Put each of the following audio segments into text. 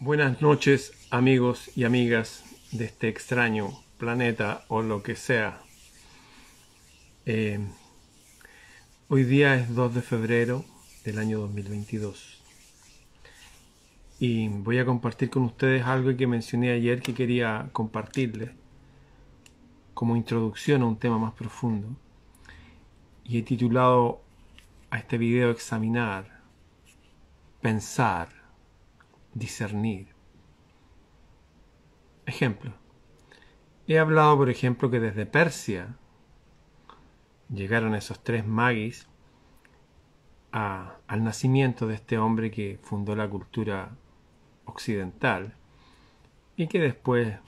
Buenas noches amigos y amigas de este extraño planeta o lo que sea. Eh, hoy día es 2 de febrero del año 2022 y voy a compartir con ustedes algo que mencioné ayer que quería compartirles como introducción a un tema más profundo y he titulado a este video examinar, pensar discernir. Ejemplo. He hablado, por ejemplo, que desde Persia llegaron esos tres magis al nacimiento de este hombre que fundó la cultura occidental y que después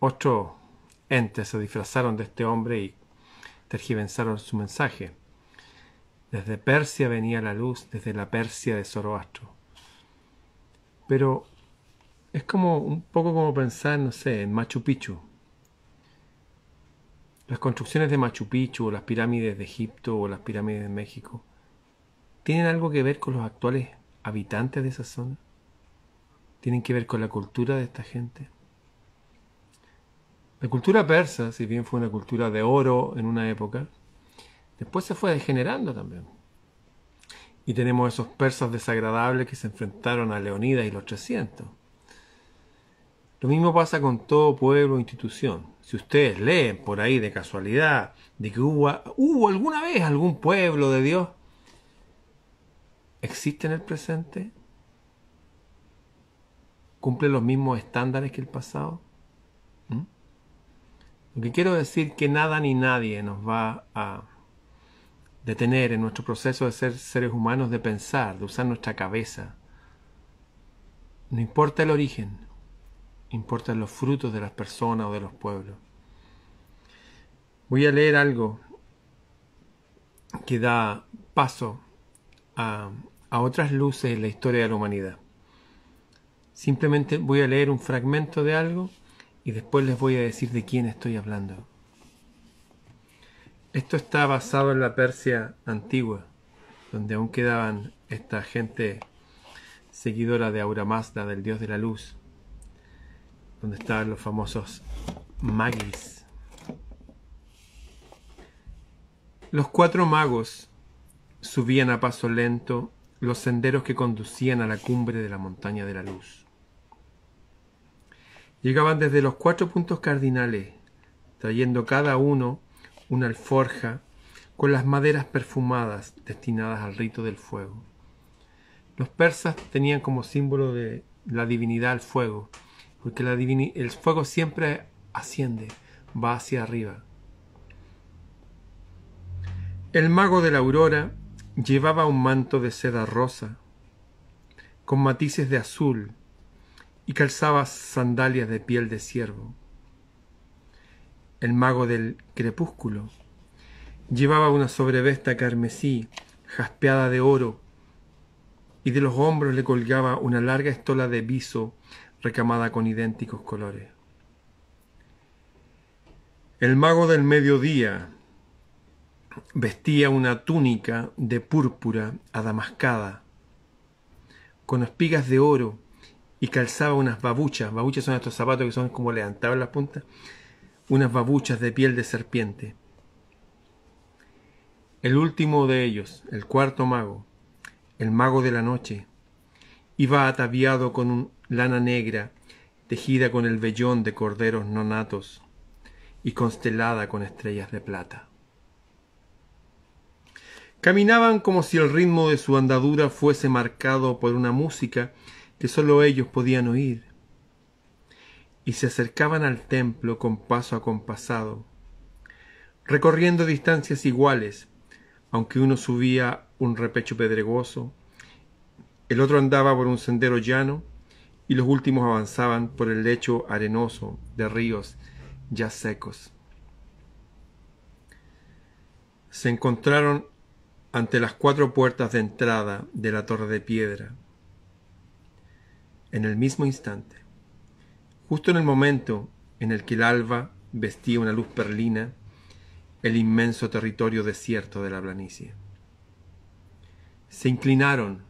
otros entes se disfrazaron de este hombre y tergiversaron su mensaje. Desde Persia venía la luz, desde la Persia de Zoroastro. Pero es como un poco como pensar, no sé, en Machu Picchu. Las construcciones de Machu Picchu o las pirámides de Egipto o las pirámides de México, ¿tienen algo que ver con los actuales habitantes de esa zona? ¿Tienen que ver con la cultura de esta gente? La cultura persa, si bien fue una cultura de oro en una época, después se fue degenerando también. Y tenemos esos persas desagradables que se enfrentaron a Leonidas y los 300. Lo mismo pasa con todo pueblo o e institución. Si ustedes leen por ahí de casualidad de que hubo, alguna vez algún pueblo de Dios, ¿existe en el presente? ¿Cumple los mismos estándares que el pasado? ¿Mm? Lo que quiero decir que nada ni nadie nos va a de tener en nuestro proceso de ser seres humanos, de pensar, de usar nuestra cabeza. No importa el origen, importan los frutos de las personas o de los pueblos. Voy a leer algo que da paso a, a otras luces en la historia de la humanidad. Simplemente voy a leer un fragmento de algo y después les voy a decir de quién estoy hablando. Esto está basado en la Persia antigua, donde aún quedaban esta gente seguidora de auramazda del dios de la luz, donde estaban los famosos magis. Los cuatro magos subían a paso lento los senderos que conducían a la cumbre de la montaña de la luz. Llegaban desde los cuatro puntos cardinales, trayendo cada uno una alforja con las maderas perfumadas destinadas al rito del fuego. Los persas tenían como símbolo de la divinidad el fuego, porque el fuego siempre asciende, va hacia arriba. El mago de la aurora llevaba un manto de seda rosa, con matices de azul, y calzaba sandalias de piel de ciervo el mago del crepúsculo. Llevaba una sobrevesta carmesí, jaspeada de oro, y de los hombros le colgaba una larga estola de viso recamada con idénticos colores. El mago del mediodía vestía una túnica de púrpura adamascada, con espigas de oro, y calzaba unas babuchas. Babuchas son estos zapatos que son como levantaban las puntas, unas babuchas de piel de serpiente. El último de ellos, el cuarto mago, el mago de la noche, iba ataviado con lana negra tejida con el vellón de corderos nonatos y constelada con estrellas de plata. Caminaban como si el ritmo de su andadura fuese marcado por una música que sólo ellos podían oír y se acercaban al templo con paso acompasado, recorriendo distancias iguales, aunque uno subía un repecho pedregoso, el otro andaba por un sendero llano y los últimos avanzaban por el lecho arenoso de ríos ya secos. Se encontraron ante las cuatro puertas de entrada de la torre de piedra. En el mismo instante, Justo en el momento en el que el alba vestía una luz perlina el inmenso territorio desierto de la planicie. Se inclinaron,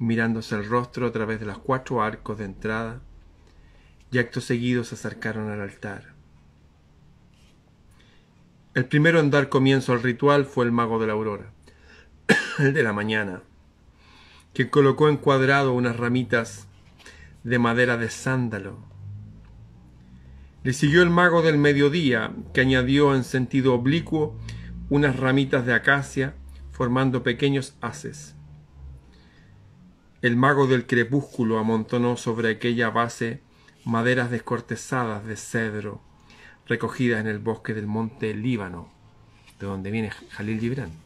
mirándose el rostro a través de los cuatro arcos de entrada, y actos seguidos se acercaron al altar. El primero en dar comienzo al ritual fue el mago de la aurora, el de la mañana, que colocó encuadrado unas ramitas de madera de sándalo. Le siguió el mago del mediodía, que añadió en sentido oblicuo unas ramitas de acacia, formando pequeños haces. El mago del crepúsculo amontonó sobre aquella base maderas descortezadas de cedro, recogidas en el bosque del monte Líbano, de donde viene Jalil Gibran.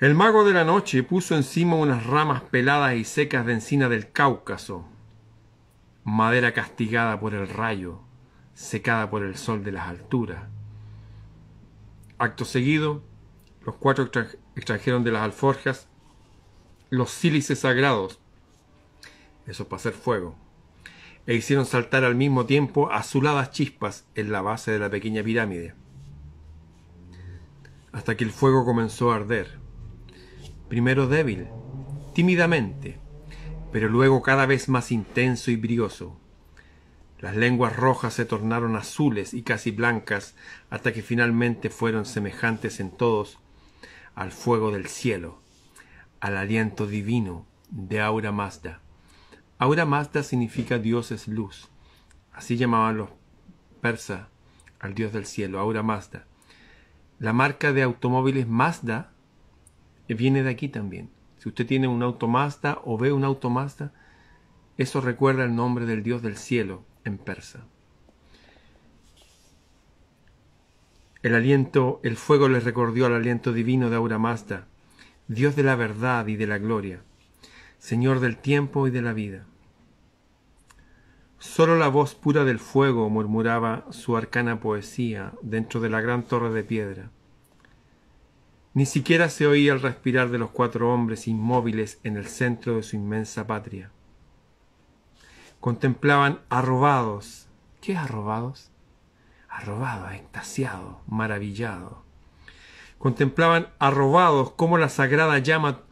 El mago de la noche puso encima unas ramas peladas y secas de encina del Cáucaso, madera castigada por el rayo, secada por el sol de las alturas. Acto seguido, los cuatro extrajeron de las alforjas los sílices sagrados, eso para hacer fuego, e hicieron saltar al mismo tiempo azuladas chispas en la base de la pequeña pirámide, hasta que el fuego comenzó a arder primero débil, tímidamente, pero luego cada vez más intenso y brioso. Las lenguas rojas se tornaron azules y casi blancas hasta que finalmente fueron semejantes en todos al fuego del cielo, al aliento divino de Aura Mazda. Aura Mazda significa dioses luz. Así llamaban los persas al Dios del cielo, Aura Mazda. La marca de automóviles Mazda viene de aquí también. Si usted tiene un automasta o ve un automasta, eso recuerda el nombre del Dios del cielo en persa. El aliento, el fuego le recordó al aliento divino de Aura Dios de la verdad y de la gloria, Señor del tiempo y de la vida. Sólo la voz pura del fuego murmuraba su arcana poesía dentro de la gran torre de piedra. Ni siquiera se oía el respirar de los cuatro hombres inmóviles en el centro de su inmensa patria. Contemplaban arrobados. ¿Qué arrobados? arrobados? Arrobado, maravillados. maravillado. Contemplaban arrobados cómo la sagrada llama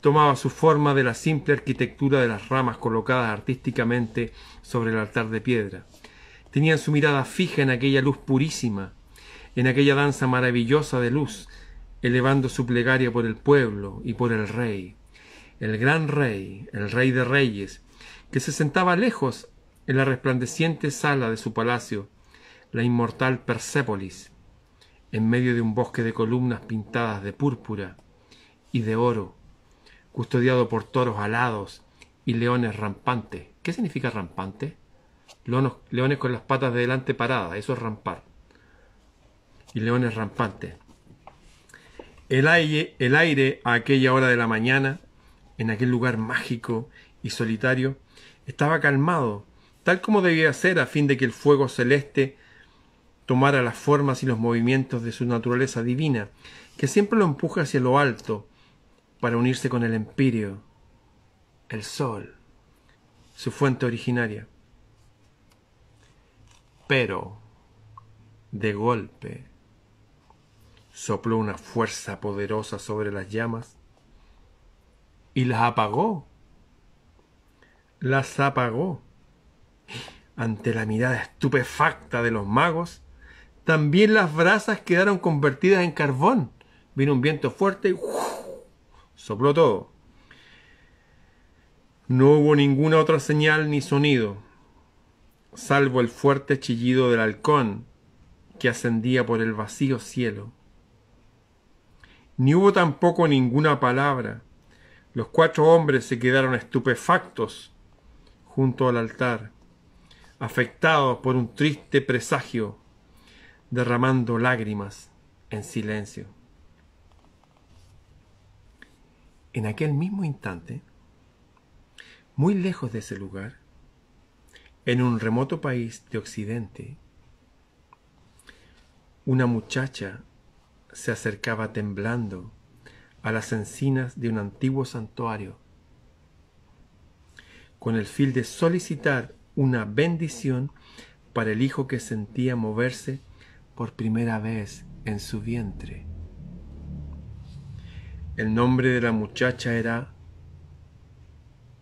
tomaba su forma de la simple arquitectura de las ramas colocadas artísticamente sobre el altar de piedra. Tenían su mirada fija en aquella luz purísima, en aquella danza maravillosa de luz, elevando su plegaria por el pueblo y por el rey, el gran rey, el rey de reyes, que se sentaba lejos en la resplandeciente sala de su palacio, la inmortal Persépolis, en medio de un bosque de columnas pintadas de púrpura y de oro, custodiado por toros alados y leones rampantes. ¿Qué significa rampante? leones con las patas de delante paradas, eso es rampar. Y leones rampantes el aire, el aire a aquella hora de la mañana, en aquel lugar mágico y solitario, estaba calmado, tal como debía ser a fin de que el fuego celeste tomara las formas y los movimientos de su naturaleza divina, que siempre lo empuja hacia lo alto, para unirse con el Empirio, el sol, su fuente originaria. Pero, de golpe, sopló una fuerza poderosa sobre las llamas y las apagó. Las apagó. Ante la mirada estupefacta de los magos, también las brasas quedaron convertidas en carbón. Vino un viento fuerte y sopló todo. No hubo ninguna otra señal ni sonido, salvo el fuerte chillido del halcón que ascendía por el vacío cielo ni hubo tampoco ninguna palabra. Los cuatro hombres se quedaron estupefactos junto al altar, afectados por un triste presagio, derramando lágrimas en silencio. En aquel mismo instante, muy lejos de ese lugar, en un remoto país de Occidente, una muchacha se acercaba temblando a las encinas de un antiguo santuario, con el fin de solicitar una bendición para el hijo que sentía moverse por primera vez en su vientre. El nombre de la muchacha era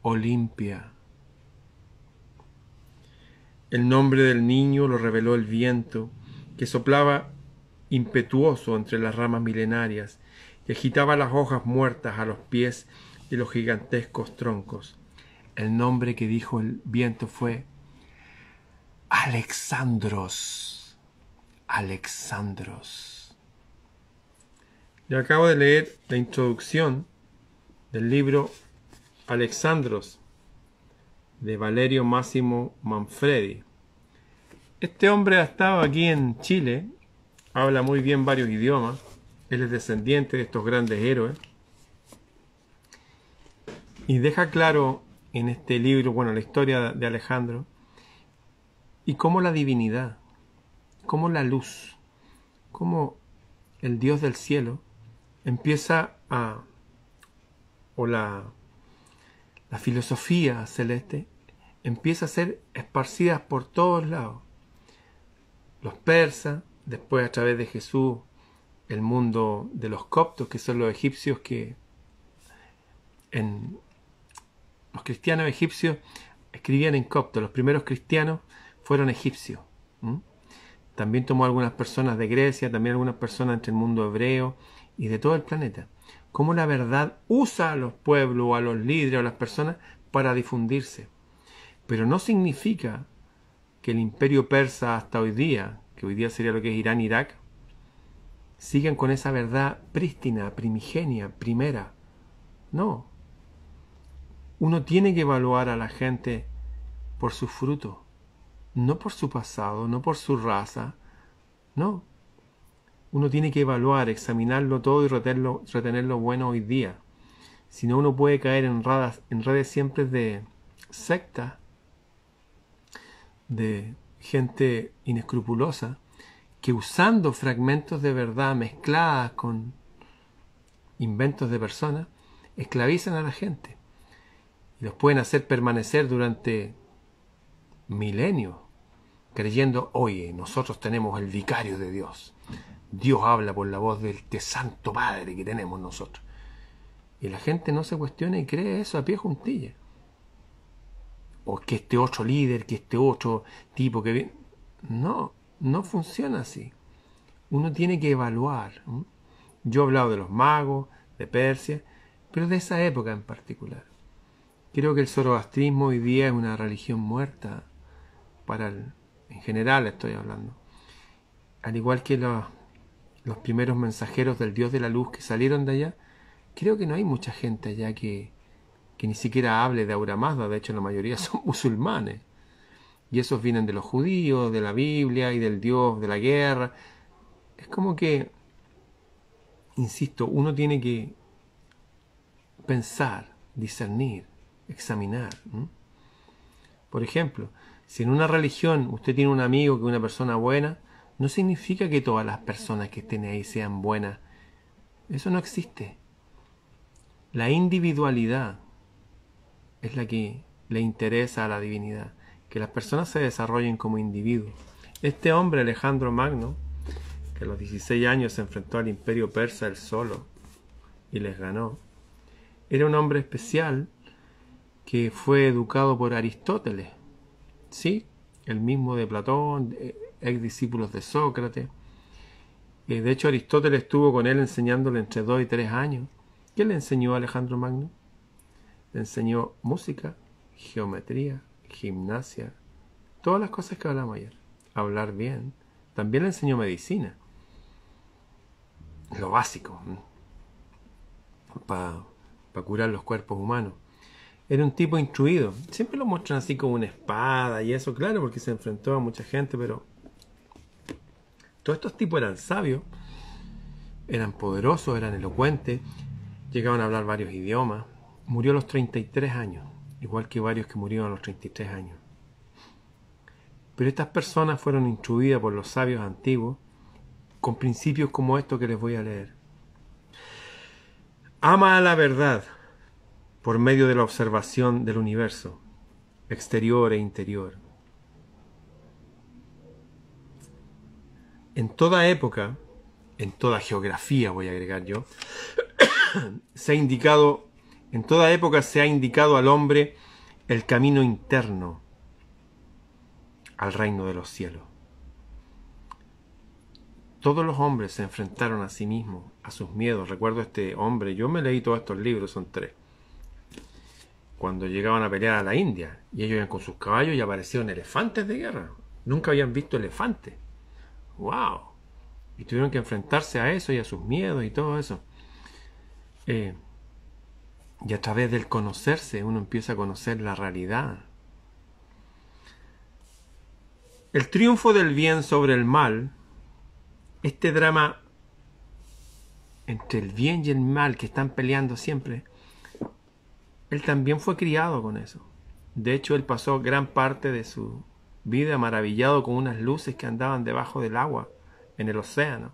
Olimpia. El nombre del niño lo reveló el viento que soplaba impetuoso entre las ramas milenarias y agitaba las hojas muertas a los pies de los gigantescos troncos. El nombre que dijo el viento fue Alexandros. Alexandros. Yo acabo de leer la introducción del libro Alexandros de Valerio Máximo Manfredi. Este hombre ha estado aquí en Chile habla muy bien varios idiomas, él es descendiente de estos grandes héroes. Y deja claro en este libro, bueno, la historia de Alejandro, y cómo la divinidad, cómo la luz, cómo el Dios del cielo empieza a, o la, la filosofía celeste empieza a ser esparcida por todos lados. Los persas, después a través de Jesús el mundo de los coptos, que son los egipcios que en los cristianos egipcios escribían en copto, los primeros cristianos fueron egipcios. También tomó algunas personas de Grecia, también algunas personas entre el mundo hebreo y de todo el planeta. Cómo la verdad usa a los pueblos, a los líderes, a las personas para difundirse. Pero no significa que el imperio persa hasta hoy día, que hoy día sería lo que es Irán, Irak, sigan con esa verdad prístina, primigenia, primera. No. Uno tiene que evaluar a la gente por su fruto, no por su pasado, no por su raza, no. Uno tiene que evaluar, examinarlo todo y retenerlo, retener lo bueno hoy día. Si no, uno puede caer en, en redes siempre de secta, de gente inescrupulosa, que usando fragmentos de verdad mezcladas con inventos de personas, esclavizan a la gente y los pueden hacer permanecer durante milenios creyendo, oye, nosotros tenemos el vicario de Dios. Dios habla por la voz del Santo Padre que tenemos nosotros. Y la gente no se cuestiona y cree eso a pie juntilla o que este otro líder, que este otro tipo que... No, no funciona así. Uno tiene que evaluar. Yo he hablado de los magos, de Persia, pero de esa época en particular. Creo que el zoroastrismo hoy día es una religión muerta, para el, en general estoy hablando. Al igual que los, los primeros mensajeros del Dios de la Luz que salieron de allá, creo que no hay mucha gente allá que, que ni siquiera hable de Aura Mazda, de hecho la mayoría son musulmanes. Y esos vienen de los judíos, de la Biblia y del Dios de la guerra. Es como que, insisto, uno tiene que pensar, discernir, examinar. Por ejemplo, si en una religión usted tiene un amigo que es una persona buena, no significa que todas las personas que estén ahí sean buenas. Eso no existe. La individualidad es la que le interesa a la divinidad, que las personas se desarrollen como individuos. Este hombre, Alejandro Magno, que a los 16 años se enfrentó al imperio persa él solo y les ganó, era un hombre especial que fue educado por Aristóteles, ¿sí? El mismo de Platón, ex discípulos de Sócrates. Eh, de hecho, Aristóteles estuvo con él enseñándole entre dos y tres años. ¿Qué le enseñó Alejandro Magno? Le enseñó música, geometría, gimnasia, todas las cosas que hablamos ayer. Hablar bien. También le enseñó medicina. Lo básico. Para curar los cuerpos humanos. Era un tipo instruido. Siempre lo muestran así con una espada y eso, claro, porque se enfrentó a mucha gente, pero todos estos tipos eran sabios, eran poderosos, eran elocuentes, llegaban a hablar varios idiomas, murió a los 33 años, igual que varios que murieron a los 33 años. Pero estas personas fueron instruidas por los sabios antiguos con principios como estos que les voy a leer. Ama a la verdad por medio de la observación del universo, exterior e interior. En toda época, en toda geografía voy a agregar yo, se ha indicado en toda época se ha indicado al hombre el camino interno al reino de los cielos. Todos los hombres se enfrentaron a sí mismos, a sus miedos. Recuerdo a este hombre, yo me leí todos estos libros, son tres. Cuando llegaban a pelear a la India, y ellos iban con sus caballos y aparecieron elefantes de guerra. Nunca habían visto elefantes. ¡Wow! Y tuvieron que enfrentarse a eso y a sus miedos y todo eso. Eh, y a través del conocerse uno empieza a conocer la realidad. El triunfo del bien sobre el mal, este drama entre el bien y el mal que están peleando siempre, él también fue criado con eso. De hecho, él pasó gran parte de su vida maravillado con unas luces que andaban debajo del agua, en el océano,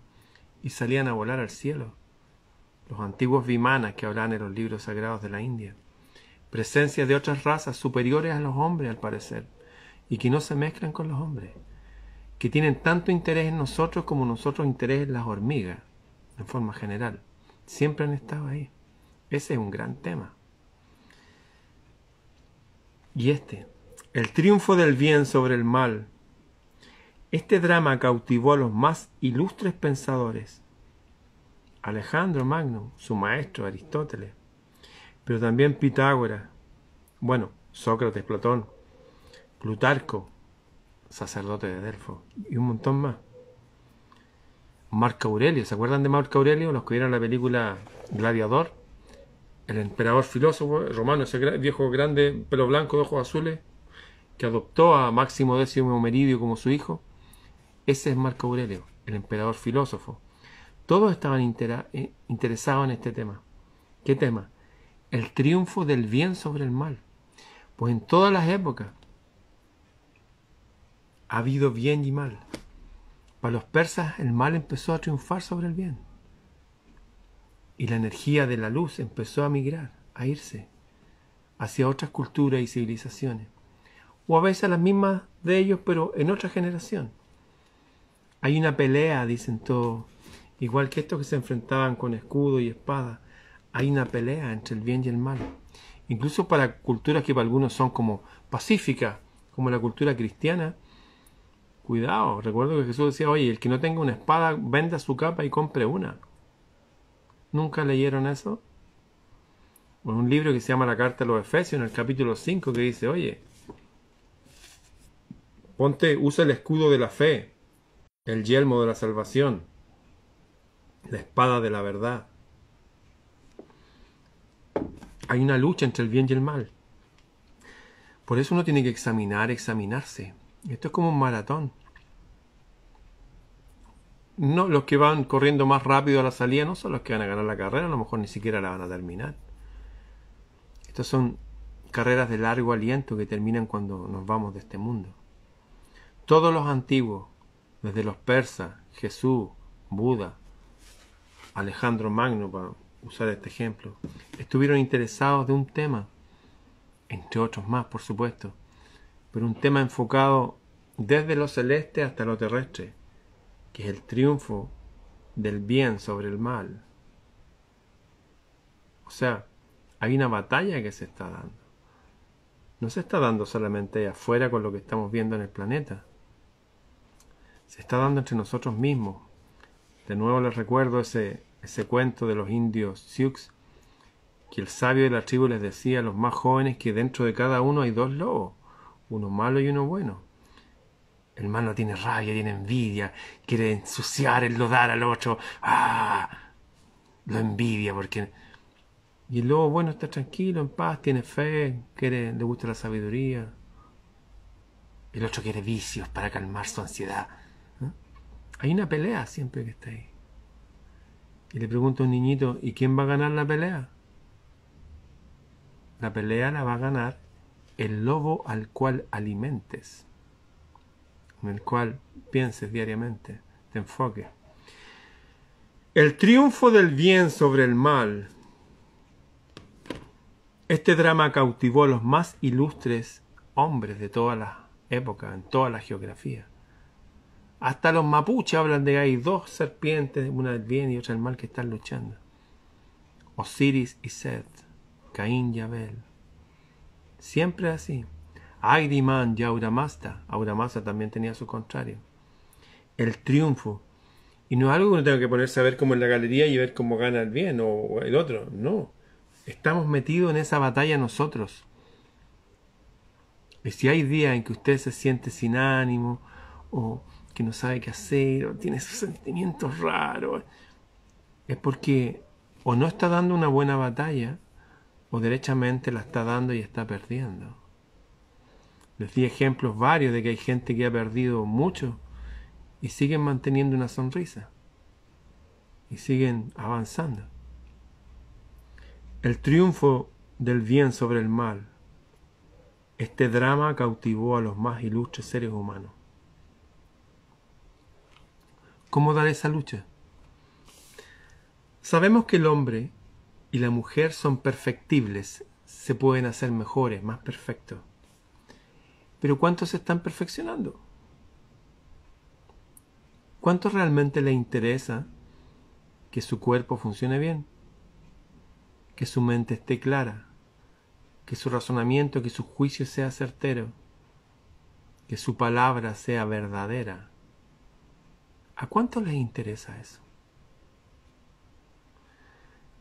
y salían a volar al cielo los antiguos vimanas que hablan en los libros sagrados de la India, presencia de otras razas superiores a los hombres al parecer, y que no se mezclan con los hombres, que tienen tanto interés en nosotros como nosotros interés en las hormigas, en forma general, siempre han estado ahí. Ese es un gran tema. Y este, el triunfo del bien sobre el mal. Este drama cautivó a los más ilustres pensadores Alejandro Magno, su maestro Aristóteles, pero también Pitágoras, bueno, Sócrates, Platón, Plutarco, sacerdote de Delfo, y un montón más. Marco Aurelio, ¿se acuerdan de Marco Aurelio? Los que vieron la película Gladiador, el emperador filósofo romano, ese viejo grande, pelo blanco, de ojos azules, que adoptó a Máximo X Meridio como su hijo. Ese es Marco Aurelio, el emperador filósofo todos estaban eh, interesados en este tema. ¿Qué tema? El triunfo del bien sobre el mal. Pues en todas las épocas ha habido bien y mal. Para los persas el mal empezó a triunfar sobre el bien. Y la energía de la luz empezó a migrar, a irse hacia otras culturas y civilizaciones. O a veces las mismas de ellos, pero en otra generación. Hay una pelea, dicen todos Igual que estos que se enfrentaban con escudo y espada, hay una pelea entre el bien y el mal. Incluso para culturas que para algunos son como pacíficas, como la cultura cristiana, cuidado. Recuerdo que Jesús decía, oye, el que no tenga una espada, venda su capa y compre una. ¿Nunca leyeron eso? En un libro que se llama La Carta a los Efesios, en el capítulo 5, que dice, oye, ponte, usa el escudo de la fe, el yelmo de la salvación, la espada de la verdad. Hay una lucha entre el bien y el mal. Por eso uno tiene que examinar, examinarse. Esto es como un maratón. No, los que van corriendo más rápido a la salida no son los que van a ganar la carrera, a lo mejor ni siquiera la van a terminar. Estas son carreras de largo aliento que terminan cuando nos vamos de este mundo. Todos los antiguos, desde los persas, Jesús, Buda, Alejandro Magno, para usar este ejemplo, estuvieron interesados de un tema, entre otros más, por supuesto, pero un tema enfocado desde lo celeste hasta lo terrestre, que es el triunfo del bien sobre el mal. O sea, hay una batalla que se está dando. No se está dando solamente afuera con lo que estamos viendo en el planeta. Se está dando entre nosotros mismos, de nuevo les recuerdo ese, ese cuento de los indios Sioux, que el sabio de la tribu les decía a los más jóvenes que dentro de cada uno hay dos lobos, uno malo y uno bueno. El malo tiene rabia, tiene envidia, quiere ensuciar, el lodar al otro. ¡Ah! Lo envidia porque... Y el lobo bueno está tranquilo, en paz, tiene fe, quiere, le gusta la sabiduría. El otro quiere vicios para calmar su ansiedad. Hay una pelea siempre que está ahí. Y le pregunto a un niñito, ¿y quién va a ganar la pelea? La pelea la va a ganar el lobo al cual alimentes, en el cual pienses diariamente, te enfoques. El triunfo del bien sobre el mal. Este drama cautivó a los más ilustres hombres de toda la época en toda la geografía. Hasta los mapuches hablan de que hay dos serpientes, una del bien y otra del mal, que están luchando. Osiris y Seth, Caín y Abel. Siempre así. man y Auramasta. Auramasta también tenía su contrario. El triunfo. Y no es algo que uno tenga que ponerse a ver como en la galería y ver cómo gana el bien o el otro. No. Estamos metidos en esa batalla nosotros. Y si hay días en que usted se siente sin ánimo o que no sabe qué hacer, o tiene esos sentimientos raros, es porque o no está dando una buena batalla, o derechamente la está dando y está perdiendo. Les di ejemplos varios de que hay gente que ha perdido mucho y siguen manteniendo una sonrisa y siguen avanzando. El triunfo del bien sobre el mal. Este drama cautivó a los más ilustres seres humanos. ¿Cómo dar esa lucha? Sabemos que el hombre y la mujer son perfectibles, se pueden hacer mejores, más perfectos. Pero ¿cuántos se están perfeccionando? ¿Cuánto realmente le interesa que su cuerpo funcione bien? Que su mente esté clara, que su razonamiento, que su juicio sea certero, que su palabra sea verdadera. ¿A cuánto les interesa eso?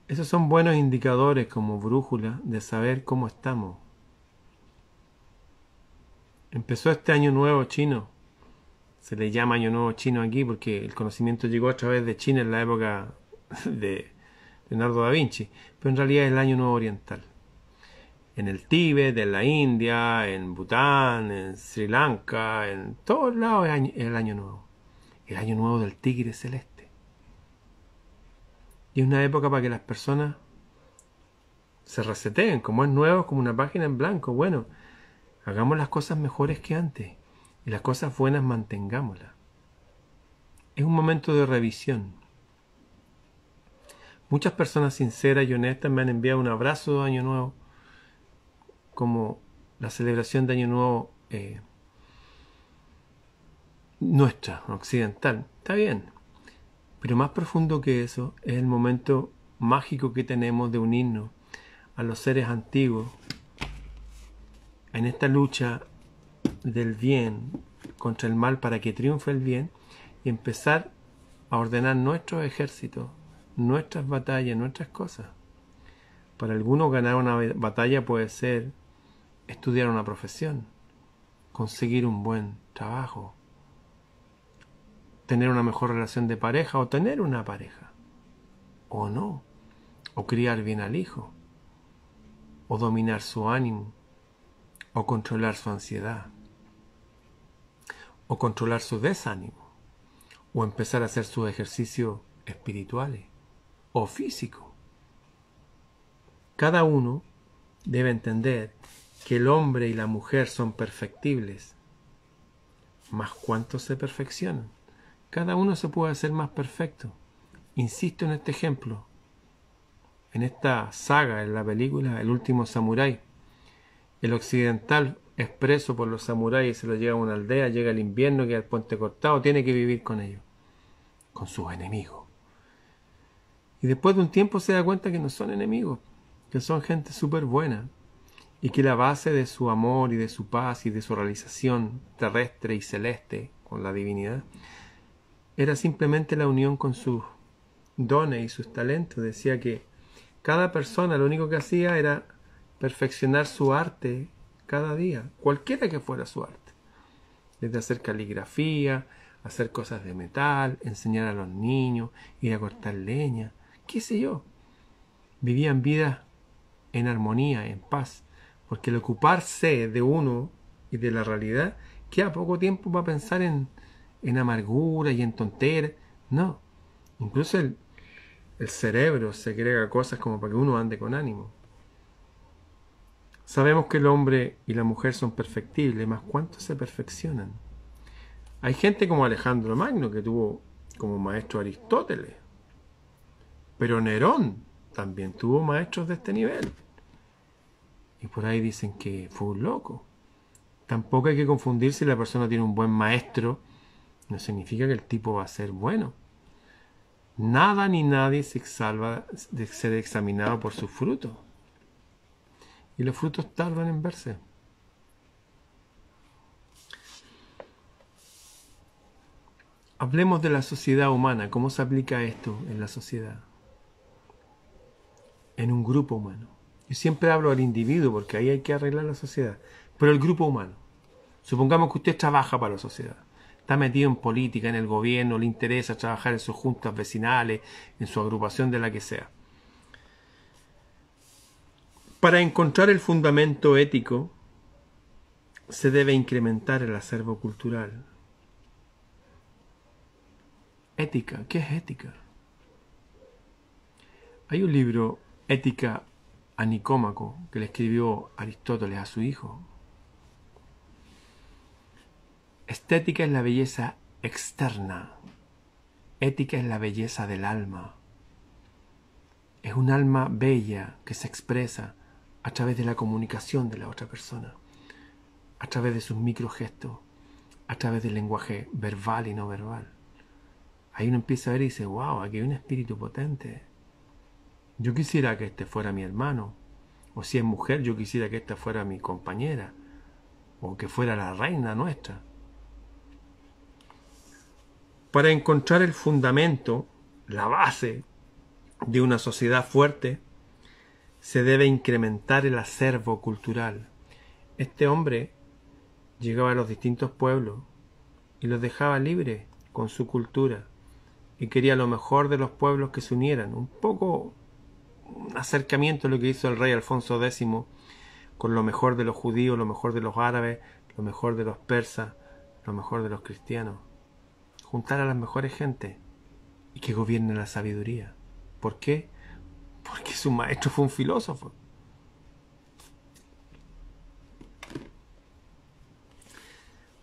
Esos son buenos indicadores como brújula de saber cómo estamos. Empezó este año nuevo chino. Se le llama año nuevo chino aquí porque el conocimiento llegó a través de China en la época de Leonardo da Vinci, pero en realidad es el año nuevo oriental. En el Tíbet, en la India, en Bután, en Sri Lanka, en todos lados es el año nuevo el año nuevo del tigre celeste. Y es una época para que las personas se reseteen, como es nuevo, como una página en blanco. Bueno, hagamos las cosas mejores que antes y las cosas buenas mantengámoslas. Es un momento de revisión. Muchas personas sinceras y honestas me han enviado un abrazo de Año Nuevo, como la celebración de Año Nuevo eh, nuestra, occidental. Está bien. Pero más profundo que eso es el momento mágico que tenemos de unirnos a los seres antiguos en esta lucha del bien contra el mal para que triunfe el bien y empezar a ordenar nuestros ejércitos, nuestras batallas, nuestras cosas. Para algunos ganar una batalla puede ser estudiar una profesión, conseguir un buen trabajo, tener una mejor relación de pareja o tener una pareja. O no. O criar bien al hijo. O dominar su ánimo. O controlar su ansiedad. O controlar su desánimo. O empezar a hacer sus ejercicios espirituales o físico. Cada uno debe entender que el hombre y la mujer son perfectibles, ¿más cuántos se perfeccionan. Cada uno se puede hacer más perfecto. Insisto en este ejemplo. En esta saga, en la película El último samurái, el occidental expreso por los samuráis se lo llega a una aldea, llega el invierno, queda el puente cortado, tiene que vivir con ellos, con sus enemigos. Y después de un tiempo se da cuenta que no son enemigos, que son gente súper buena y que la base de su amor y de su paz y de su realización terrestre y celeste con la divinidad era simplemente la unión con sus dones y sus talentos. Decía que cada persona lo único que hacía era perfeccionar su arte cada día, cualquiera que fuera su arte. Desde hacer caligrafía, hacer cosas de metal, enseñar a los niños, ir a cortar leña, qué sé yo. Vivían vidas en armonía, en paz, porque el ocuparse de uno y de la realidad, queda poco tiempo para pensar en en amargura y en tontera. No. Incluso el, el cerebro crea cosas como para que uno ande con ánimo. Sabemos que el hombre y la mujer son perfectibles, mas ¿cuántos se perfeccionan? Hay gente como Alejandro Magno que tuvo como maestro Aristóteles, pero Nerón también tuvo maestros de este nivel. Y por ahí dicen que fue un loco. Tampoco hay que confundir si la persona tiene un buen maestro no significa que el tipo va a ser bueno. Nada ni nadie se salva de ser examinado por sus frutos. Y los frutos tardan en verse. Hablemos de la sociedad humana, cómo se aplica esto en la sociedad, en un grupo humano. Yo siempre hablo al individuo porque ahí hay que arreglar la sociedad, pero el grupo humano. Supongamos que usted trabaja para la sociedad está metido en política, en el gobierno, le interesa trabajar en sus juntas vecinales, en su agrupación de la que sea. Para encontrar el fundamento ético, se debe incrementar el acervo cultural. Ética, ¿qué es ética? Hay un libro, Ética a Nicómaco, que le escribió Aristóteles a su hijo, Estética es la belleza externa. Ética es la belleza del alma. Es un alma bella que se expresa a través de la comunicación de la otra persona, a través de sus microgestos, a través del lenguaje verbal y no verbal. Ahí uno empieza a ver y dice, wow, aquí hay un espíritu potente. Yo quisiera que este fuera mi hermano, o si es mujer, yo quisiera que esta fuera mi compañera, o que fuera la reina nuestra para encontrar el fundamento, la base de una sociedad fuerte, se debe incrementar el acervo cultural. Este hombre llegaba a los distintos pueblos y los dejaba libres con su cultura y quería lo mejor de los pueblos que se unieran. Un poco un acercamiento a lo que hizo el rey Alfonso X con lo mejor de los judíos, lo mejor de los árabes, lo mejor de los persas, lo mejor de los cristianos juntar a las mejores gentes y que gobierne la sabiduría. ¿Por qué? Porque su maestro fue un filósofo.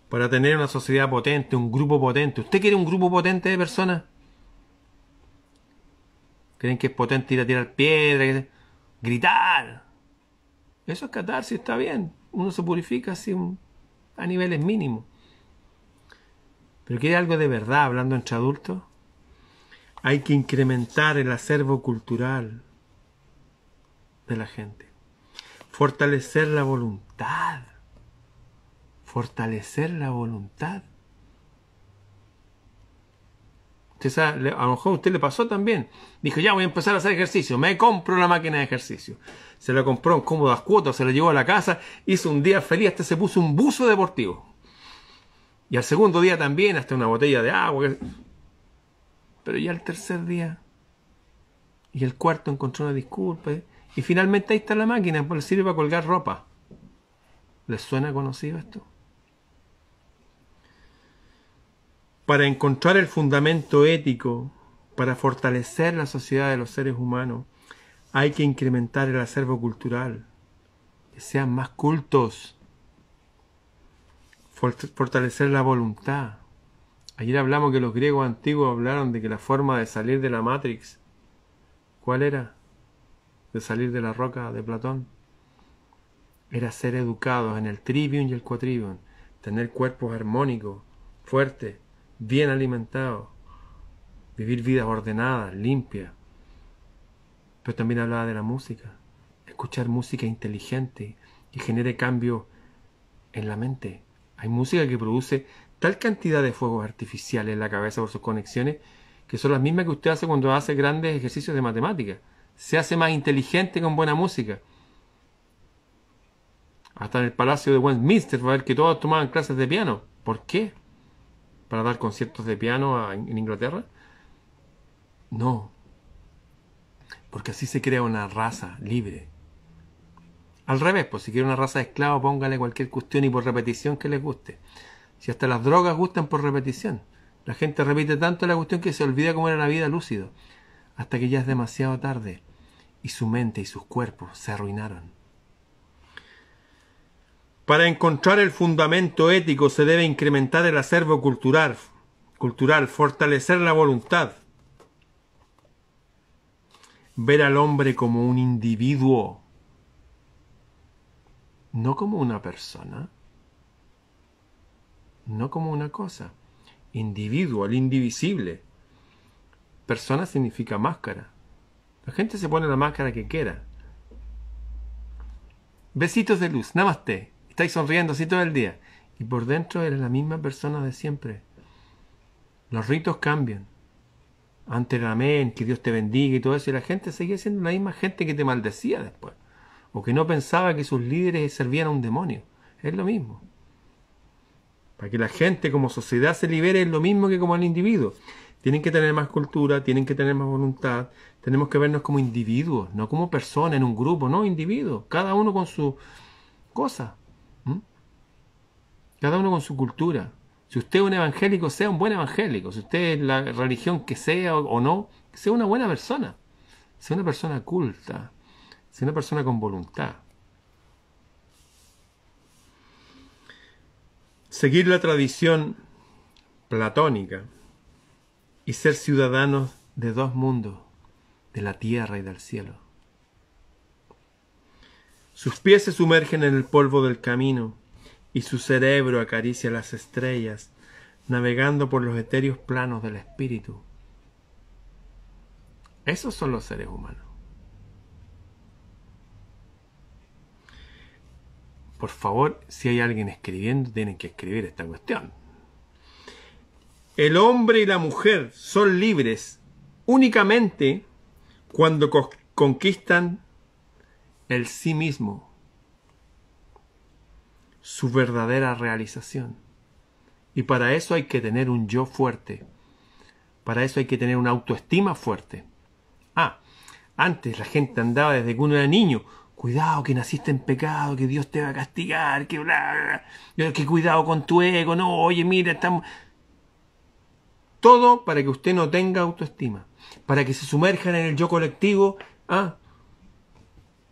Para tener una sociedad potente, un grupo potente. ¿Usted quiere un grupo potente de personas? ¿Creen que es potente ir a tirar piedra? Gritar. Eso es catarsis, está bien. Uno se purifica así a niveles mínimos pero quiere algo de verdad hablando entre adultos. Hay que incrementar el acervo cultural de la gente. Fortalecer la voluntad. Fortalecer la voluntad. Usted a lo mejor a usted le pasó también. Dijo, ya voy a empezar a hacer ejercicio. Me compro la máquina de ejercicio. Se la compró en cómodas cuotas, se la llevó a la casa, hizo un día feliz, hasta se puso un buzo deportivo. Y al segundo día también, hasta una botella de agua. Pero ya al tercer día. Y el cuarto encontró una disculpa. Y finalmente ahí está la máquina, pues, le sirve para colgar ropa. ¿Les suena conocido esto? Para encontrar el fundamento ético, para fortalecer la sociedad de los seres humanos, hay que incrementar el acervo cultural, que sean más cultos, fortalecer la voluntad. Ayer hablamos que los griegos antiguos hablaron de que la forma de salir de la Matrix, ¿cuál era? De salir de la roca de Platón. Era ser educados en el trivium y el quadrivium, tener cuerpos armónicos, fuertes, bien alimentados, vivir vidas ordenadas, limpias. Pero también hablaba de la música, escuchar música inteligente que genere cambio en la mente, hay música que produce tal cantidad de fuegos artificiales en la cabeza por sus conexiones que son las mismas que usted hace cuando hace grandes ejercicios de matemática. Se hace más inteligente con buena música. Hasta en el Palacio de Westminster va a ver que todos tomaban clases de piano. ¿Por qué? ¿Para dar conciertos de piano en Inglaterra? No. Porque así se crea una raza libre al revés, pues si quiere una raza de esclavos, póngale cualquier cuestión y por repetición que les guste. Si hasta las drogas gustan por repetición. La gente repite tanto la cuestión que se olvida cómo era la vida lúcido, hasta que ya es demasiado tarde y su mente y sus cuerpos se arruinaron. Para encontrar el fundamento ético se debe incrementar el acervo cultural, cultural fortalecer la voluntad, ver al hombre como un individuo no como una persona, no como una cosa. individual, indivisible. Persona significa máscara. La gente se pone la máscara que quiera. Besitos de luz, namaste. Estáis sonriendo así todo el día. Y por dentro eres la misma persona de siempre. Los ritos cambian. Antes era amén, que Dios te bendiga y todo eso. Y la gente seguía siendo la misma gente que te maldecía después que no pensaba que sus líderes servían a un demonio. Es lo mismo. Para que la gente como sociedad se libere es lo mismo que como el individuo. Tienen que tener más cultura, tienen que tener más voluntad, tenemos que vernos como individuos, no como personas en un grupo, no individuos, cada uno con su cosa, cada uno con su cultura. Si usted es un evangélico, sea un buen evangélico, si usted es la religión que sea o no, sea una buena persona, sea una persona culta, si una persona con voluntad. Seguir la tradición platónica y ser ciudadanos de dos mundos, de la tierra y del cielo. Sus pies se sumergen en el polvo del camino y su cerebro acaricia las estrellas, navegando por los etéreos planos del espíritu. Esos son los seres humanos. por favor, si hay alguien escribiendo, tienen que escribir esta cuestión. El hombre y la mujer son libres únicamente cuando conquistan el sí mismo, su verdadera realización. Y para eso hay que tener un yo fuerte, para eso hay que tener una autoestima fuerte. Ah, antes la gente andaba desde que uno era niño cuidado que naciste en pecado, que Dios te va a castigar, que bla, bla, que cuidado con tu ego, no, oye, mira, estamos... Todo para que usted no tenga autoestima, para que se sumerjan en el yo colectivo, ah,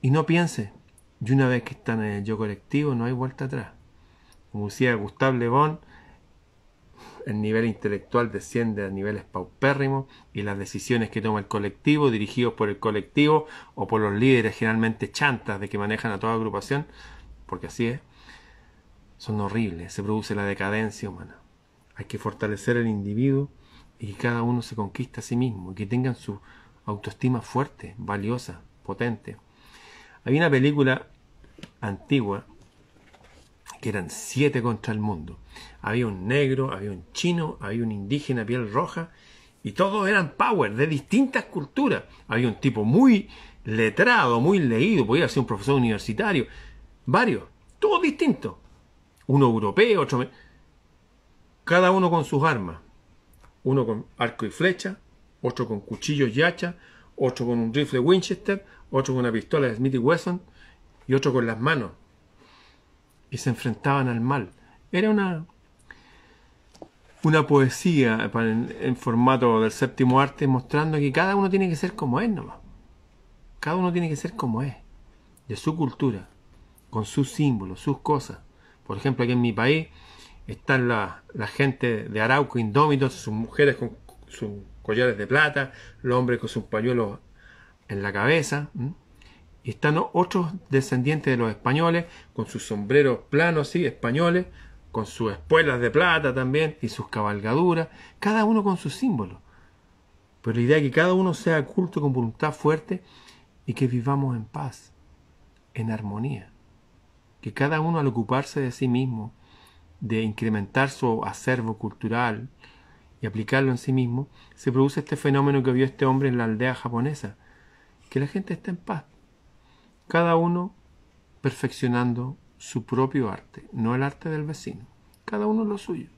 y no piense. Y una vez que están en el yo colectivo, no hay vuelta atrás. Como decía Gustave Le Bon, el nivel intelectual desciende a niveles paupérrimos y las decisiones que toma el colectivo, dirigidos por el colectivo o por los líderes generalmente chantas de que manejan a toda agrupación, porque así es, son horribles, se produce la decadencia humana. Hay que fortalecer el individuo y cada uno se conquista a sí mismo, que tengan su autoestima fuerte, valiosa, potente. Hay una película antigua que eran siete contra el mundo. Había un negro, había un chino, había un indígena piel roja, y todos eran power, de distintas culturas. Había un tipo muy letrado, muy leído, podía ser un profesor universitario, varios, todos distintos. Uno europeo, otro... Cada uno con sus armas. Uno con arco y flecha, otro con cuchillos y hacha, otro con un rifle Winchester, otro con una pistola de Smith Wesson y otro con las manos y se enfrentaban al mal. Era una, una poesía en, formato del séptimo arte mostrando que cada uno tiene que ser como es nomás. Cada uno tiene que ser como es, de su cultura, con sus símbolos, sus cosas. Por ejemplo, aquí en mi país están la, gente de Arauco indómitos, sus mujeres con sus collares de plata, los hombres con sus pañuelos en la cabeza. Y están otros descendientes de los españoles, con sus sombreros planos, sí, españoles, con sus espuelas de plata también, y sus cabalgaduras, cada uno con su símbolo. Pero la idea es que cada uno sea culto con voluntad fuerte y que vivamos en paz, en armonía. Que cada uno al ocuparse de sí mismo, de incrementar su acervo cultural y aplicarlo en sí mismo, se produce este fenómeno que vio este hombre en la aldea japonesa, que la gente está en paz, cada uno perfeccionando su propio arte, no el arte del vecino, cada uno lo suyo,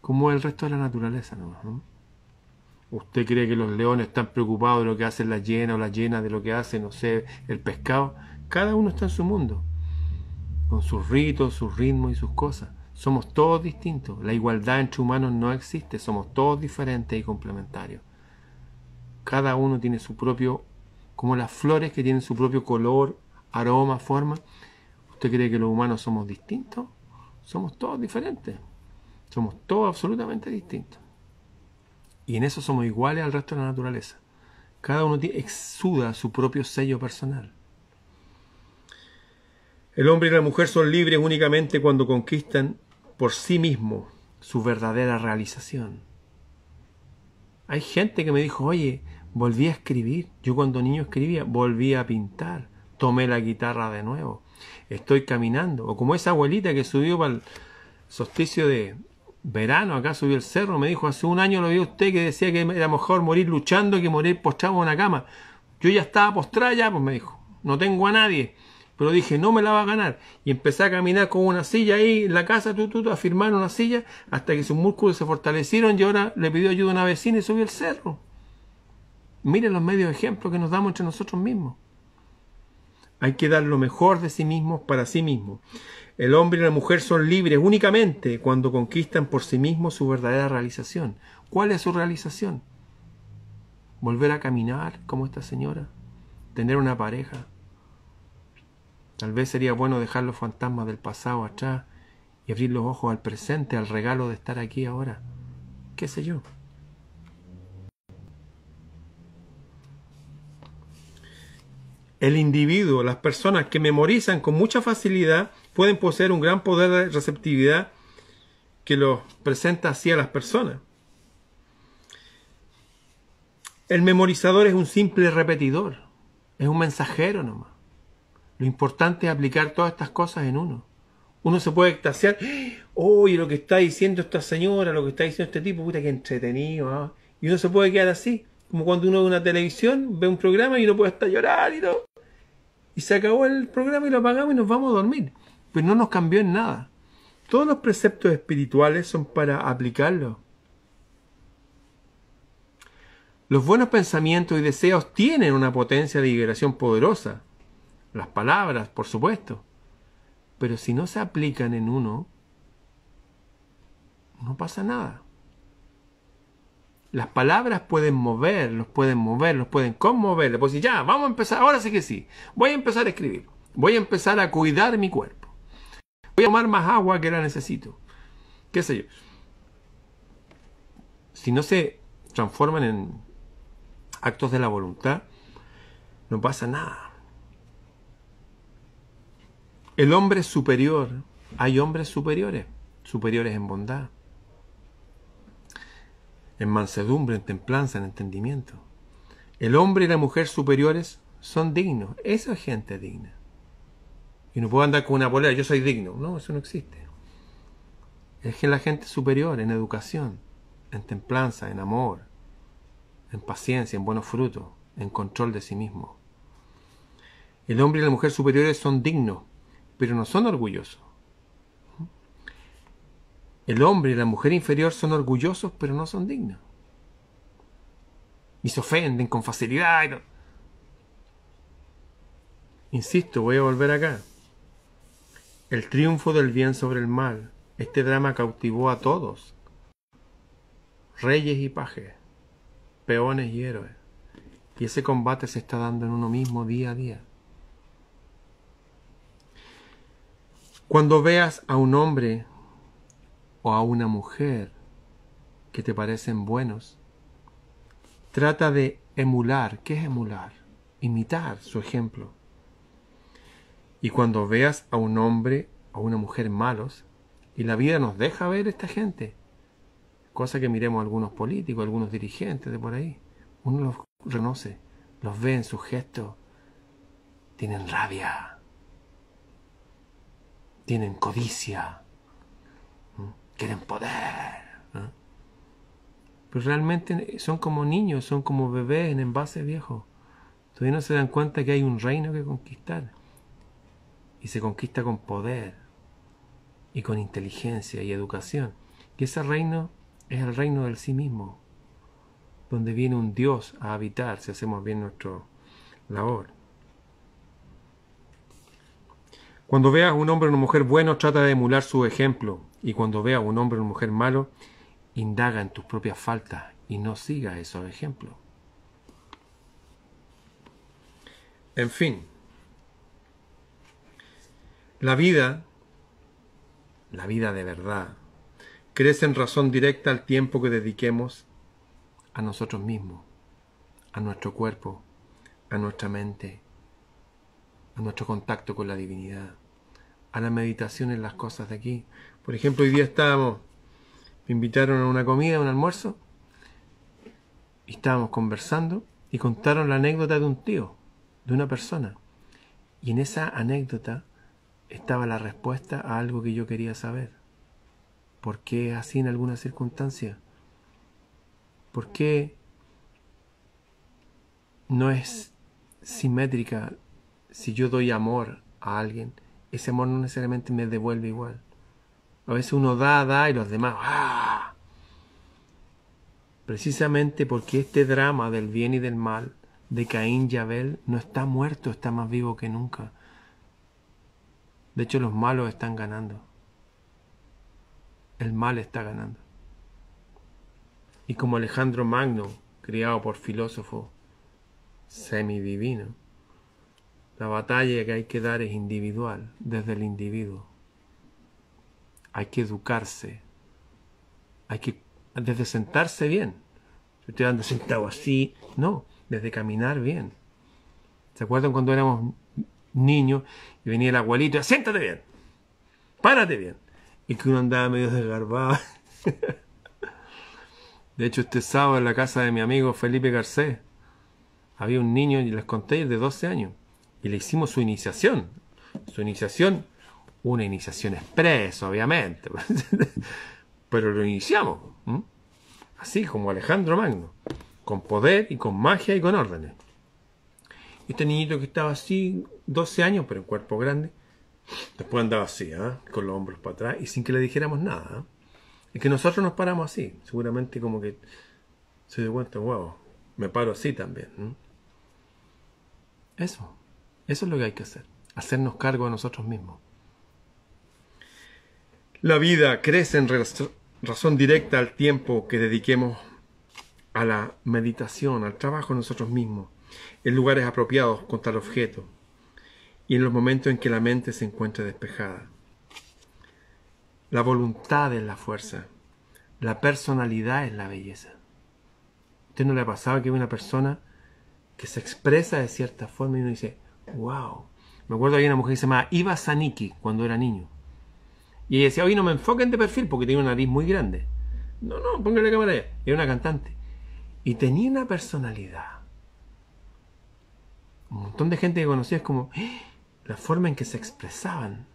como el resto de la naturaleza. ¿no? ¿Usted cree que los leones están preocupados de lo que hacen la llena o la llena de lo que hace, no sé, el pescado? Cada uno está en su mundo, con sus ritos, sus ritmos y sus cosas. Somos todos distintos. La igualdad entre humanos no existe. Somos todos diferentes y complementarios. Cada uno tiene su propio como las flores que tienen su propio color, aroma, forma. ¿Usted cree que los humanos somos distintos? Somos todos diferentes. Somos todos absolutamente distintos. Y en eso somos iguales al resto de la naturaleza. Cada uno exuda su propio sello personal. El hombre y la mujer son libres únicamente cuando conquistan por sí mismo su verdadera realización. Hay gente que me dijo, oye, Volví a escribir. Yo cuando niño escribía, volví a pintar. Tomé la guitarra de nuevo. Estoy caminando. O como esa abuelita que subió para el solsticio de verano, acá subió el cerro, me dijo, hace un año lo vio usted que decía que era mejor morir luchando que morir postrado en una cama. Yo ya estaba postrada ya, pues me dijo, no tengo a nadie. Pero dije, no me la va a ganar. Y empecé a caminar con una silla ahí en la casa, tú, tú, a firmar una silla, hasta que sus músculos se fortalecieron y ahora le pidió ayuda a una vecina y subió el cerro. Miren los medios ejemplos que nos damos entre nosotros mismos. Hay que dar lo mejor de sí mismos para sí mismos. El hombre y la mujer son libres únicamente cuando conquistan por sí mismos su verdadera realización. ¿Cuál es su realización? Volver a caminar como esta señora, tener una pareja. Tal vez sería bueno dejar los fantasmas del pasado atrás y abrir los ojos al presente, al regalo de estar aquí ahora. ¿Qué sé yo? El individuo, las personas que memorizan con mucha facilidad, pueden poseer un gran poder de receptividad que los presenta así a las personas. El memorizador es un simple repetidor, es un mensajero nomás. Lo importante es aplicar todas estas cosas en uno. Uno se puede extasiar, ¡Ah! oye, lo que está diciendo esta señora, lo que está diciendo este tipo, puta, que entretenido. ¿ah? Y uno se puede quedar así, como cuando uno ve una televisión, ve un programa y uno puede hasta llorar y todo y se acabó el programa y lo apagamos y nos vamos a dormir. Pues no nos cambió en nada. Todos los preceptos espirituales son para aplicarlos. Los buenos pensamientos y deseos tienen una potencia de liberación poderosa. Las palabras, por supuesto. Pero si no se aplican en uno, no pasa nada. Las palabras pueden mover, los pueden mover, los pueden conmover. Pues decir, ya, vamos a empezar, ahora sí que sí. Voy a empezar a escribir. Voy a empezar a cuidar mi cuerpo. Voy a tomar más agua que la necesito. ¿Qué sé yo? Si no se transforman en actos de la voluntad, no pasa nada. El hombre superior. Hay hombres superiores, superiores en bondad, en mansedumbre, en templanza, en entendimiento. El hombre y la mujer superiores son dignos. Esa gente es digna. Y no puedo andar con una polera, yo soy digno. No, eso no existe. Es que la gente superior en educación, en templanza, en amor, en paciencia, en buenos frutos, en control de sí mismo. El hombre y la mujer superiores son dignos, pero no son orgullosos. El hombre y la mujer inferior son orgullosos pero no son dignos. Y se ofenden con facilidad. Insisto, voy a volver acá. El triunfo del bien sobre el mal. Este drama cautivó a todos. Reyes y pajes, peones y héroes. Y ese combate se está dando en uno mismo día a día. Cuando veas a un hombre o a una mujer que te parecen buenos. Trata de emular. ¿Qué es emular? Imitar su ejemplo. Y cuando veas a un hombre o una mujer malos, y la vida nos deja ver esta gente, cosa que miremos algunos políticos, algunos dirigentes de por ahí, uno los reconoce, los ve en sus gestos, tienen rabia, tienen codicia, quieren poder. Pero pues realmente son como niños, son como bebés en envase viejo. Todavía no se dan cuenta que hay un reino que conquistar. Y se conquista con poder y con inteligencia y educación. Y ese reino es el reino del sí mismo, donde viene un Dios a habitar si hacemos bien nuestra labor. Cuando veas a un hombre o una mujer bueno, trata de emular su ejemplo. Y cuando veas a un hombre o una mujer malo, indaga en tus propias faltas y no siga esos ejemplos. En fin, la vida, la vida de verdad, crece en razón directa al tiempo que dediquemos a nosotros mismos, a nuestro cuerpo, a nuestra mente, a nuestro contacto con la divinidad a la meditación en las cosas de aquí. Por ejemplo, hoy día estábamos, me invitaron a una comida, a un almuerzo, y estábamos conversando y contaron la anécdota de un tío, de una persona. Y en esa anécdota estaba la respuesta a algo que yo quería saber. ¿Por qué así en alguna circunstancia? ¿Por qué no es simétrica si yo doy amor a alguien? ese amor no necesariamente me devuelve igual. A veces uno da, da y los demás. ¡ah! Precisamente porque este drama del bien y del mal de Caín y Abel no está muerto, está más vivo que nunca. De hecho, los malos están ganando. El mal está ganando. Y como Alejandro Magno, criado por filósofo semidivino, la batalla que hay que dar es individual, desde el individuo. Hay que educarse. Hay que, desde sentarse bien. Yo estoy dando sentado así. No, desde caminar bien. ¿Se acuerdan cuando éramos niños y venía el abuelito y siéntate bien? Párate bien. Y que uno andaba medio desgarbado. De hecho, este sábado en la casa de mi amigo Felipe Garcés había un niño, y les conté, de 12 años, y le hicimos su iniciación. Su iniciación, una iniciación expresa, obviamente, pero lo iniciamos. Así como Alejandro Magno, con poder y con magia y con órdenes. Este niñito que estaba así, 12 años, pero en cuerpo grande, después andaba así, ¿ah? con los hombros para atrás y sin que le dijéramos nada. ¿ah? y Es que nosotros nos paramos así, seguramente como que se dio cuenta, wow, me paro así también. Eso. Eso es lo que hay que hacer, hacernos cargo de nosotros mismos. La vida crece en razón directa al tiempo que dediquemos a la meditación, al trabajo nosotros mismos, en lugares apropiados con tal objeto y en los momentos en que la mente se encuentra despejada. La voluntad es la fuerza, la personalidad es la belleza. ¿Usted no le ha pasado que hay una persona que se expresa de cierta forma y uno dice, Wow. Me acuerdo había una mujer que se llamaba Iva Saniki cuando era niño. Y ella decía, oye, no me enfoquen de perfil porque tenía una nariz muy grande. No, no, póngale la cámara allá. Era una cantante. Y tenía una personalidad. Un montón de gente que conocía es como eh, la forma en que se expresaban.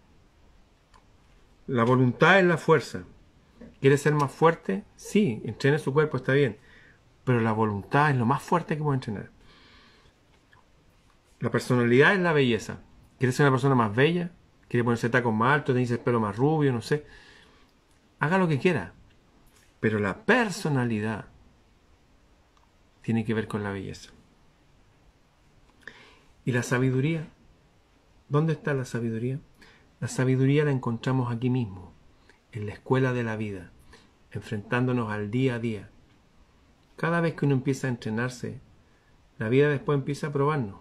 La voluntad es la fuerza. Quieres ser más fuerte? Sí, entrene su cuerpo, está bien. Pero la voluntad es lo más fuerte que puede entrenar. La personalidad es la belleza. ¿Quieres ser una persona más bella? ¿Quieres ponerse tacos más altos? ¿Tienes el pelo más rubio? No sé. Haga lo que quiera. Pero la personalidad tiene que ver con la belleza. ¿Y la sabiduría? ¿Dónde está la sabiduría? La sabiduría la encontramos aquí mismo, en la escuela de la vida, enfrentándonos al día a día. Cada vez que uno empieza a entrenarse, la vida después empieza a probarnos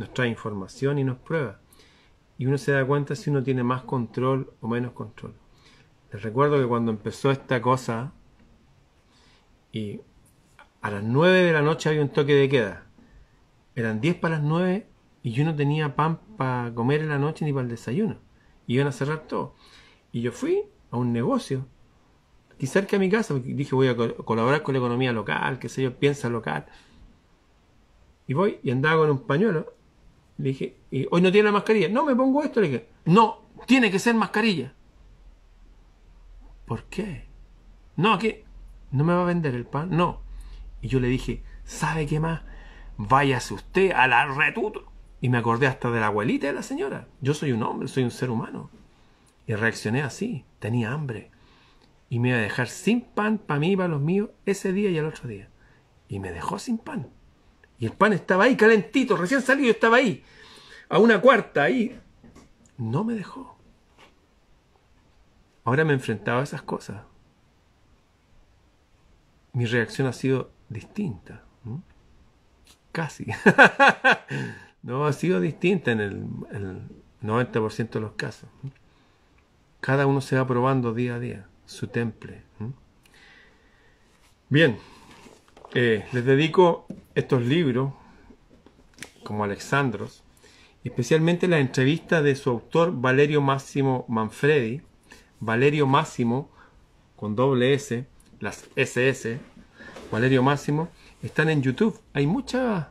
nos trae información y nos prueba. Y uno se da cuenta si uno tiene más control o menos control. Les recuerdo que cuando empezó esta cosa, y a las 9 de la noche había un toque de queda. Eran 10 para las 9 y yo no tenía pan para comer en la noche ni para el desayuno. Iban a cerrar todo. Y yo fui a un negocio, aquí cerca de mi casa, dije voy a colaborar con la economía local, qué sé yo, piensa local. Y voy y andaba con un pañuelo le dije, hoy no tiene la mascarilla. No, me pongo esto. Le dije, no, tiene que ser mascarilla. ¿Por qué? No, que no me va a vender el pan. No. Y yo le dije, ¿sabe qué más? Váyase usted a la retuto. Y me acordé hasta de la abuelita de la señora. Yo soy un hombre, soy un ser humano. Y reaccioné así. Tenía hambre. Y me iba a dejar sin pan para mí y para los míos ese día y el otro día. Y me dejó sin pan. Y el pan estaba ahí, calentito, recién salido, estaba ahí, a una cuarta, ahí. No me dejó. Ahora me enfrentaba a esas cosas. Mi reacción ha sido distinta. Casi. no ha sido distinta en el, 90% de los casos. Cada uno se va probando día a día su temple. Bien, eh, les dedico estos libros, como Alexandros, especialmente la entrevista de su autor Valerio Máximo Manfredi, Valerio Máximo, con doble S, las SS, Valerio Máximo, están en YouTube. Hay muchas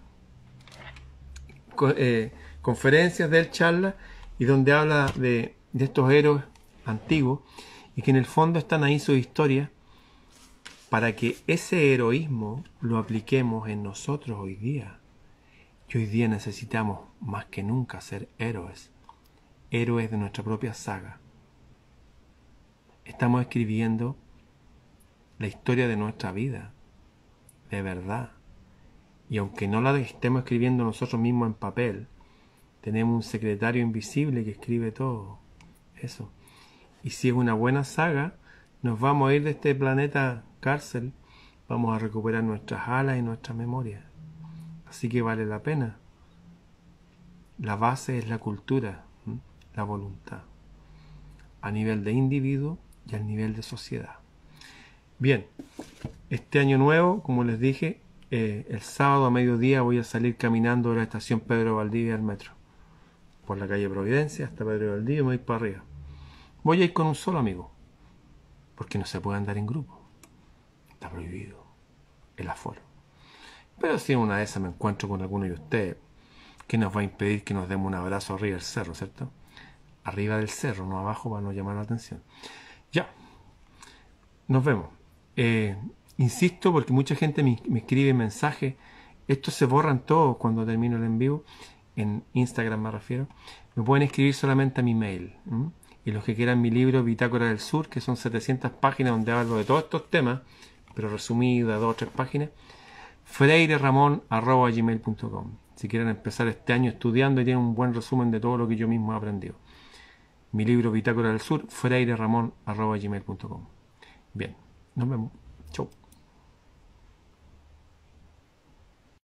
eh, conferencias de charla y donde habla de, de estos héroes antiguos, y que en el fondo están ahí sus historias para que ese heroísmo lo apliquemos en nosotros hoy día. Y hoy día necesitamos más que nunca ser héroes, héroes de nuestra propia saga. Estamos escribiendo la historia de nuestra vida, de verdad. Y aunque no la estemos escribiendo nosotros mismos en papel, tenemos un secretario invisible que escribe todo eso. Y si es una buena saga, nos vamos a ir de este planeta cárcel, vamos a recuperar nuestras alas y nuestras memorias Así que vale la pena. La base es la cultura, la voluntad, a nivel de individuo y al nivel de sociedad. Bien, este año nuevo, como les dije, eh, el sábado a mediodía voy a salir caminando de la estación Pedro Valdivia al metro. Por la calle Providencia hasta Pedro Valdivia y me voy para arriba. Voy a ir con un solo amigo, porque no se puede andar en grupo está prohibido el aforo. Pero si en una de esas me encuentro con alguno de ustedes, ¿qué nos va a impedir que nos demos un abrazo arriba del cerro, cierto? Arriba del cerro, no abajo, para no llamar la atención. Ya, nos vemos. Eh, insisto, porque mucha gente me, escribe mensajes. Estos se borran todos cuando termino el en vivo. En Instagram me refiero. Me pueden escribir solamente a mi mail. Y los que quieran mi libro Bitácora del Sur, que son 700 páginas donde hablo de todos estos temas pero resumida, dos o tres páginas, freireramon.gmail.com. Si quieren empezar este año estudiando, y tienen un buen resumen de todo lo que yo mismo he aprendido. Mi libro Bitácora del Sur, freireramon.gmail.com. Bien, nos vemos. Chau.